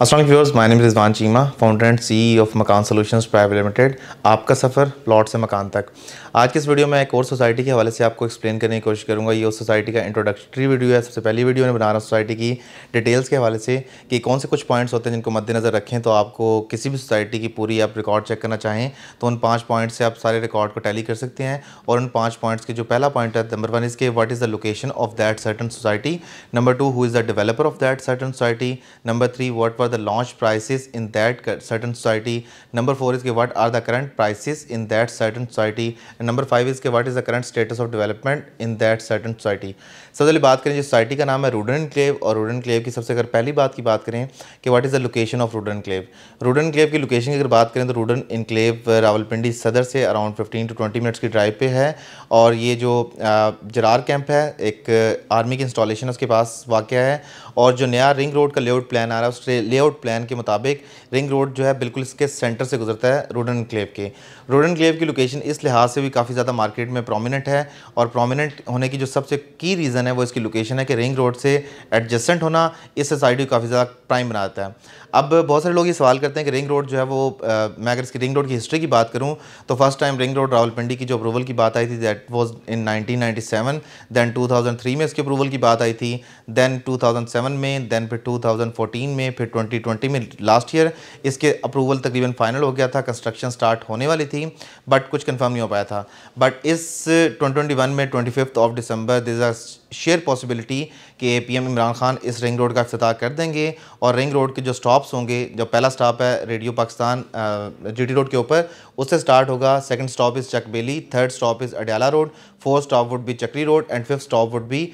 असल व्यवर्स my name Rizwan Cheema founder and CEO of Makaan solutions private limited आपका सफ़र प्लॉट से मकान तक आज के इस वीडियो में एक और सोसाइटी के हवाले से आपको एक्सप्लेन करने की कोशिश करूंगा ये उस सोसाइटी का इंट्रोडक्टरी वीडियो है सबसे पहली वीडियो मैं बना रहा सोसाइटी की डिटेल्स के हवाले से कि कौन से कुछ पॉइंट्स होते हैं जिनको मद्देनज़र रखें तो आपको किसी भी सोसाइटी की पूरी आप रिकॉर्ड चेक करना चाहें तो उन पाँच पॉइंट्स से आप सारे रिकॉर्ड को टैली कर सकते हैं और उन पाँच पॉइंट्स के जो पहला पॉइंट है नंबर वन इसके what is the location of that certain society number two who is the developer of that certain society number three what are the launch prices in that certain society. Number four is what are the current prices in that certain society. And number five is what is the current status of development in that certain society. सबसे पहले बात करें जो society का नाम है रूडन क्लेव और रूडन enclave की सबसे अगर पहली बात की बात करें कि what is the location of Rudn enclave Rudn enclave की लोकेशन की अगर बात करें तो रूडन इनक्लेव रावलपिंडी सदर से अराउंड 15 टू 20 मिनट्स की ड्राइव पर है और ये जो जरार कैंप है एक आर्मी की इंस्टॉलेशन उसके पास वाक़ है और जो नया रिंग रोड का लेआउट प्लान आ रहा है उस ले लेआउट प्लान के मुताबिक रिंग रोड जो है बिल्कुल इसके सेंटर से गुजरता है रोडन क्लेव के रोडन क्लेव की लोकेशन इस लिहाज से भी काफ़ी ज़्यादा मार्केट में प्रोमिनेंट है और प्रोमिनेंट होने की जो सबसे की रीज़न है वो इसकी लोकेशन है कि रिंग रोड से एडजस्टेंट होना इस सोसाइटी को काफ़ी ज़्यादा प्राइम बनाता है अब बहुत सारे लोग ये सवाल करते हैं कि रिंग रोड जो है वो आ, मैं अगर इसकी रिंग रोड की हिस्ट्री की बात करूँ तो first time ring road Rawalpindi की जो अप्रूवल की बात आई थी दैट वाज इन 1997 देन 2003 में इसकी अप्रूवल की बात आई थी देन 2007 में देन फिर 2014 में फिर 2020 में लास्ट ईयर इसके अप्रूवल तकरीबन फाइनल हो गया था कंस्ट्रक्शन स्टार्ट होने वाली थी बट कुछ कंफर्म नहीं हो पाया था बट इस 2021 में 25th of December this are sheer possibility कि पीएम इमरान खान इस रिंग रोड का अफ्ताह कर देंगे और रिंग रोड के जो स्टॉप्स होंगे जो पहला स्टॉप है रेडियो पाकिस्तान जी रोड के ऊपर उससे स्टार्ट होगा second stop is Chakbeli third stop is Adiala road fourth stop would be Chakri road and fifth stop would be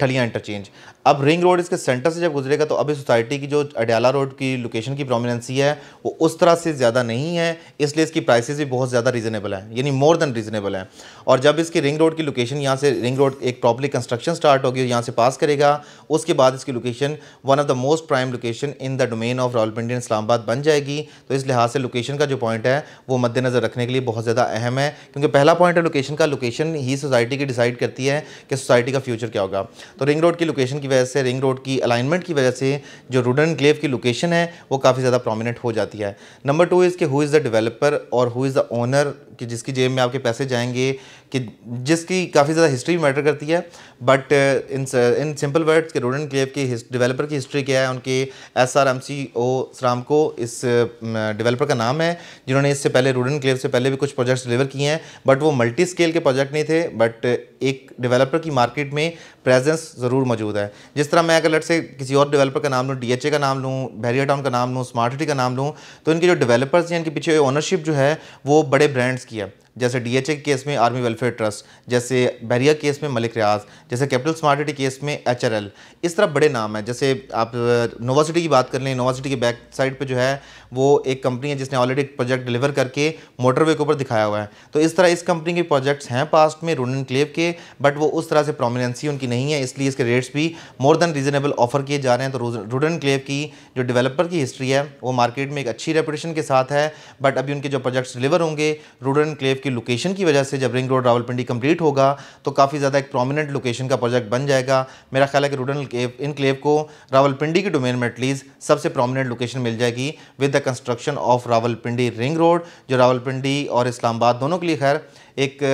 Thalian interchange अब रिंग रोड इसके सेंटर से जब गुजरेगा तो अभी सोसाइटी की जो अडयाला रोड की लोकेशन की प्रोमिनेंसी है वो उस तरह से ज़्यादा नहीं है इसलिए इसकी प्राइसेस भी बहुत ज़्यादा रीजनेबल हैं यानी मोर देन रीजनेबल हैं और जब इसकी रिंग रोड की लोकेशन यहाँ से रिंग रोड एक प्रॉपरली कंस्ट्रक्शन स्टार्ट होगी यहाँ से पास करेगा उसके बाद इसकी location one of the most prime location in the domain of Rawalpindi Islamabad बन जाएगी तो इस लिहाज से लोकेशन का जो पॉइंट है वो मद्देनज़र रखने के लिए बहुत ज़्यादा अहम है क्योंकि पहला पॉइंट है लोकेशन का लोकेशन ही सोसाइटी की डिसाइड करती है कि सोसाइटी का फ्यूचर क्या होगा तो रिंग रोड की लोकेशन की वजह से रिंग रोड की अलाइनमेंट की वजह से जो रूडन क्लेव की लोकेशन है वो काफ़ी ज़्यादा प्रोमिनेंट हो जाती है number two is who is the developer और हु इज़ द ओनर कि जिसकी जेब में आपके पैसे जाएंगे कि जिसकी काफ़ी ज़्यादा हिस्ट्री मैटर करती है but in in simple words के रोडन क्लेव की डेवलपर की हिस्ट्री क्या है उनके S R M C O को इस डेवलपर का नाम है जिन्होंने इससे पहले रोडन क्लेव से पहले भी कुछ प्रोजेक्ट्स डिलीवर किए हैं बट वो मल्टी स्केल के प्रोजेक्ट नहीं थे बट एक डेवलपर की मार्केट में प्रेजेंस ज़रूर मौजूद है जिस तरह मैं अगर लट से किसी और डेवलपर का नाम लूँ डी का नाम लूँ बैरियर टाउन का नाम लूँ स्मार्ट सिटी का नाम लूँ तो इनके जो डेवलपर्स हैं इनके पीछे ओनरशिप जो है वो बड़े ब्रांड्स की है जैसे डीएचए के केस में आर्मी वेलफेयर ट्रस्ट जैसे बहरिया केस में मलिक रियाज जैसे कैपिटल स्मार्ट केस में एच इस तरह बड़े नाम हैं जैसे आप नोवासिटी की बात कर लें नोवासिटी की बैक साइड पर जो है वो एक कंपनी है जिसने ऑलरेडी एक प्रोजेक्ट डिलीवर करके मोटरवे के ऊपर दिखाया हुआ है तो इस तरह इस कंपनी के प्रोजेक्ट्स हैं पास्ट में रोडन क्लेव के बट वो उस तरह से प्रोमिनेंसी उनकी नहीं है इसलिए इसके रेट्स भी मोर देन रीजनेबल ऑफर किए जा रहे हैं तो रोडन क्लेव की जो डेवलपर की हिस्ट्री है वो मार्केट में एक अच्छी रेपुटेशन के साथ है बट अभी उनके जो प्रोजेक्ट्स डिलीवर होंगे रोडन क्लेव के की लोकेशन की वजह से जब रिंग रोड रावलपिंडी कंप्लीट होगा तो काफ़ी ज़्यादा एक प्रोमिनेंट लोकेशन का प्रोजेक्ट बन जाएगा मेरा ख्याल है कि रूडन इनक्लेव को रावलपिंडी की डोमेन में एटलीस्ट सबसे प्रोमिनेंट लोकेशन मिल जाएगी with the construction of Rawalpindi ring road जो रावलपिंडी और इस्लामाबाद दोनों के लिए खैर एक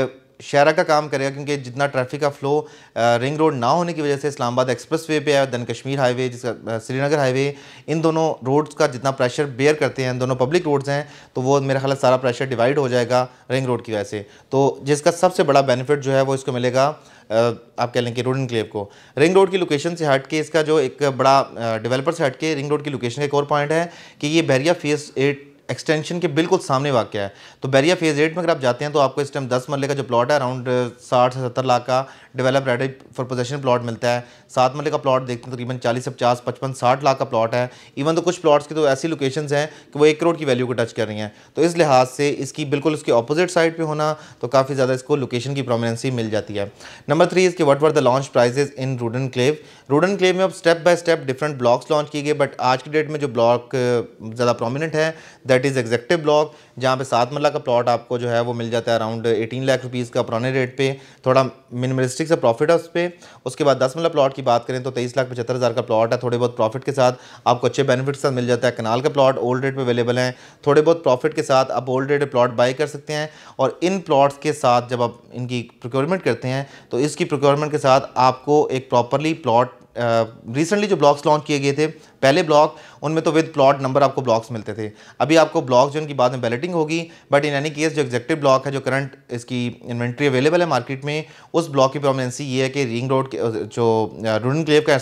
शहरा का काम करेगा क्योंकि जितना ट्रैफिक का फ्लो रिंग रोड ना होने की वजह से इस्लामाबाद एक्सप्रेस वे पे है दैन कश्मीर हाईवे जिसका श्रीनगर हाईवे इन दोनों रोड्स का जितना प्रेशर बेयर करते हैं दोनों पब्लिक रोड्स हैं तो वो मेरा ख्याल सारा प्रेशर डिवाइड हो जाएगा रिंग रोड की वजह से तो जिसका सबसे बड़ा बेनिफिट जो है वो इसको मिलेगा आप कह लें कि रोड इनक्लेव को रिंग रोड की लोकेशन से हट के इसका जो एक बड़ा डेवलपर से हट के रिंग रोड की लोकेशन का एक और पॉइंट है कि ये बैरिया फेस एट एक्सटेंशन के बिल्कुल सामने वाक़ है तो बैरिया फेज़ एट में अगर आप जाते हैं तो आपको इस टाइम दस मरले का जो प्लॉट है अराउंड साठ से सत्तर लाख का develop ready for possession plot मिलता है सात मरले का प्लॉट देखते हैं तो तकरीबन चालीस से पचास पचपन साठ लाख का प्लॉट है इवन तो कुछ प्लॉट्स की तो ऐसी लोकेशन हैं कि वो एक करोड़ की वैल्यू को टच कर रही हैं तो इस लिहाज से इसकी बिल्कुल उसके अपोजिट साइड पर होना तो काफ़ी ज़्यादा इसको लोकेशन की प्रोमिनेंसी मिल जाती है नंबर थ्री इसके what were the launch prices in Rudn enclave Rudn enclave में अब step by step different blocks launch किए गए बट आज की डेट में जो ब्लॉक ज़्यादा प्रोमिनेंट है दैट इज़ एग्जेक्टिव ब्लॉक जहाँ पे सात मरला का प्लॉट आपको जो है वो मिल जाता है अराउंड एटीन लाख रुपीज़ का पुराने रेट पे थोड़ा मिनिमलिस्टिक से प्रॉफिट है उस पर उसके बाद दस मरला प्लॉट की बात करें तो तेईस लाख पचहत्तर हज़ार का प्लॉट है थोड़े बहुत प्रॉफिट के साथ आपको अच्छे बेनिफिट साथ मिल जाता है कनाल का प्लॉट ओल्ड रेट पर अवेलेबल हैं थोड़े बहुत प्रॉफिट के साथ आप ओल्ड रेट प्लॉट बाई कर सकते हैं और इन प्लॉट्स के साथ जब आप इनकी प्रोक्योरमेंट करते हैं तो इसकी प्रोक्योरमेंट के साथ आपको एक प्रॉपरली प्लॉट रिसेंटली जो ब्लॉक्स लॉन्च किए गए थे पहले ब्लॉक उनमें तो विद प्लॉट नंबर आपको ब्लॉक्स मिलते थे अभी आपको ब्लॉक जो इनकी बाद में बैलेटिंग होगी बट इन एनी केस जो एग्जेक्टिव ब्लॉक है जो करंट इसकी इन्वेंट्री अवेलेबल है मार्केट में उस ब्लॉक की प्रोमिनेंसी ये है कि रिंग रोड के जो रूडन क्लेव का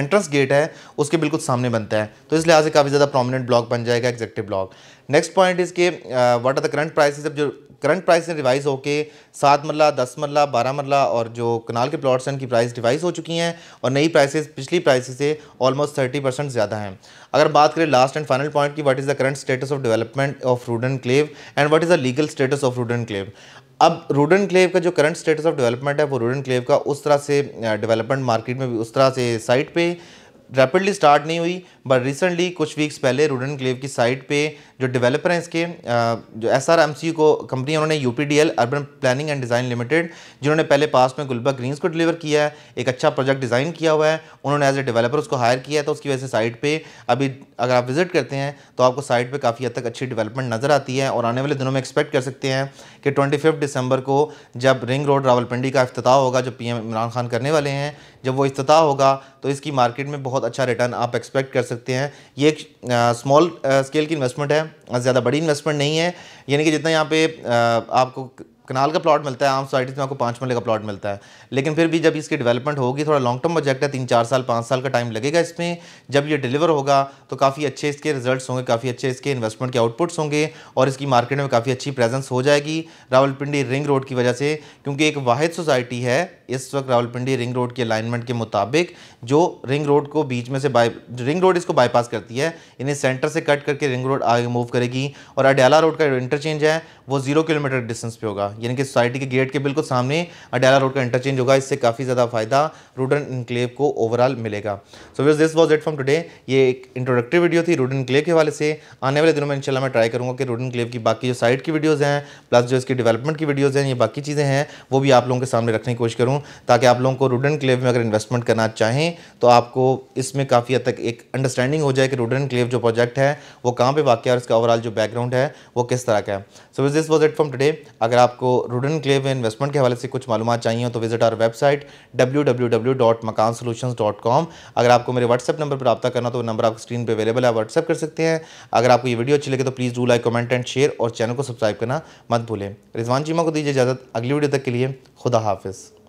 एंट्रेंस गेट है उसके बिल्कुल सामने बनता है तो इस लिहाज से काफ़ी ज़्यादा प्रोमिनेंट ब्लॉक बन जाएगा एग्जेक्टिव ब्लॉक नेक्स्ट पॉइंट इसके what are the current price अब जो करंट प्राइस ने रिवाइज़ होकर सात मरला दस मरला बारह मरला और जो कनाल के प्लॉट्स हैं उनकी प्राइस रिवाइज़ हो चुकी हैं और नई प्राइसेस पिछली प्राइसेस से ऑलमोस्ट थर्टी परसेंट ज़्यादा हैं अगर बात करें लास्ट एंड फाइनल पॉइंट की what is the current status of development of Rudn enclave and what is the legal status of Rudn enclave अब रूडन क्लेव का जो करंट स्टेटस ऑफ डेवलपमेंट है वो रूडन क्लेव का उस तरह से डेवलपमेंट मार्केट में भी उस तरह से साइट पर रैपिडली स्टार्ट नहीं हुई बट रिसेंटली कुछ वीक्स पहले रूडन क्लेव की साइट पे जो डेवलपर हैं इसके जो एस आर एम सी को कंपनी उन्होंने U P D L urban planning and design limited जिन्होंने पहले पास में गुलबर्ग ग्रीन्स को डिलीवर किया है एक अच्छा प्रोजेक्ट डिज़ाइन किया हुआ है उन्होंने एज ए डेवलपर उसको हायर किया है तो उसकी वजह से साइट पर अभी अगर आप विजिट करते हैं तो आपको साइट पर काफ़ी हद तक अच्छी डेवलपमेंट नज़र आती है और आने वाले दिनों में एक्सपेक्ट कर सकते हैं कि ट्वेंटी फिफ्थ दिसंबर को जब रिंग रोड रावलपिंडी का अफ्ताह होगा जो पी एम इमरान खान करने वाले हैं जब वो अफ्ताह होगा तो इसकी मार्केट में बहुत अच्छा रिटर्न आप एक्सपेक्ट कर सकते हैं ये एक स्मॉल स्केल की इन्वेस्टमेंट है ज़्यादा बड़ी इन्वेस्टमेंट नहीं है यानी कि जितना यहाँ पे आपको कनाल का प्लॉट मिलता है आम सोसाइटीज़ में आपको पाँच मरले का प्लॉट मिलता है लेकिन फिर भी जब इसकी डेवलपमेंट होगी थोड़ा लॉन्ग टर्म प्रोजेक्ट है तीन चार साल पाँच साल का टाइम लगेगा इसमें जब ये डिलीवर होगा तो काफ़ी अच्छे इसके रिजल्ट्स होंगे काफ़ी अच्छे इसके इन्वेस्टमेंट के आउटपुट्स होंगे और इसकी मार्केट में काफ़ी अच्छी प्रेजेंस हो जाएगी रावलपिंडी रिंग रोड की वजह से क्योंकि एक वाहिद सोसाइटी है इस वक्त रावलपिंडी रिंग रोड के अलाइनमेंट के मुताबिक जो रिंग रोड को बीच में से बाई रिंग रोड इसको बाईपास करती है इन्हें सेंटर से कट करके रिंग रोड आगे मूव करेगी और अडयाला रोड का इंटरचेंज है वो जीरो किलोमीटर डिस्टेंस पे होगा यानी कि सोसाइटी के गेट के बिल्कुल सामने अडयाला रोड का इंटरचेंज होगा इससे काफ़ी ज़्यादा फायदा रूडन इनक्लेव को ओवरऑल मिलेगा so with this was it from today ये एक इंट्रोडक्टिव वीडियो थी रूडन क्लेव के वाले से आने वाले दिनों में इंशाल्लाह मैं ट्राई करूँगा कि रूडन क्लेव की बाकी जो साइट की वीडियोज़ हैं प्लस जो इसकी डेवलपमेंट की वीडियोज़ हैं ये बाकी चीज़ें हैं वो भी आप लोगों के सामने रखने की कोशिश करूँ ताकि आप लोगों को रूडन क्लेव में अगर इन्वेस्टमेंट करना चाहें तो आपको इसमें काफ़ी हद तक एक अंडरस्टैंडिंग हो जाए कि रूडन क्लेव जो प्रोजेक्ट है वो कहाँ पर वाक़ है और इसका ओवरऑल जो बैकग्राउंड है वो किस तरह का है so with this was it from today अगर आपको रूडन क्लेव इन्वेस्टमेंट के हवाले से कुछ मालूम चाहिए तो visit our website W W W dot Makaan dot com अगर आपको मेरे व्हाट्सअप नंबर पर रबा करना तो नंबर आप स्क्रीन पर अवेलेबल है व्हाट्सअप कर सकते हैं अगर आपको ये वीडियो अच्छी लगे तो please do like comment and share और चैनल को सब्सक्राइब करना मत भूलें रिजवान चीमा को दीजिए इजाज़त अगली वीडियो तक के लिए खुदा हाफिज़